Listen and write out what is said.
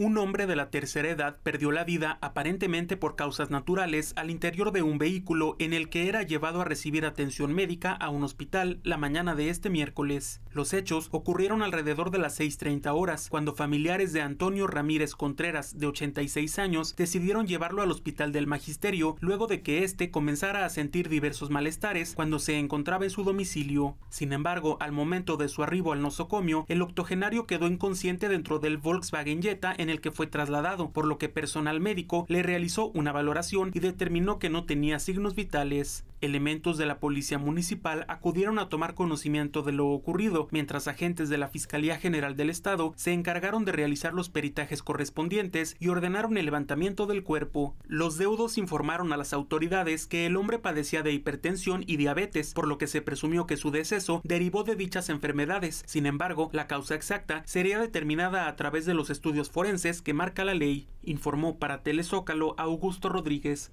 un hombre de la tercera edad perdió la vida aparentemente por causas naturales al interior de un vehículo en el que era llevado a recibir atención médica a un hospital la mañana de este miércoles. Los hechos ocurrieron alrededor de las 6.30 horas, cuando familiares de Antonio Ramírez Contreras, de 86 años, decidieron llevarlo al hospital del Magisterio luego de que éste comenzara a sentir diversos malestares cuando se encontraba en su domicilio. Sin embargo, al momento de su arribo al nosocomio, el octogenario quedó inconsciente dentro del Volkswagen Jetta en el que fue trasladado, por lo que personal médico le realizó una valoración y determinó que no tenía signos vitales Elementos de la Policía Municipal acudieron a tomar conocimiento de lo ocurrido, mientras agentes de la Fiscalía General del Estado se encargaron de realizar los peritajes correspondientes y ordenaron el levantamiento del cuerpo. Los deudos informaron a las autoridades que el hombre padecía de hipertensión y diabetes, por lo que se presumió que su deceso derivó de dichas enfermedades. Sin embargo, la causa exacta sería determinada a través de los estudios forenses que marca la ley, informó para Telezócalo Augusto Rodríguez.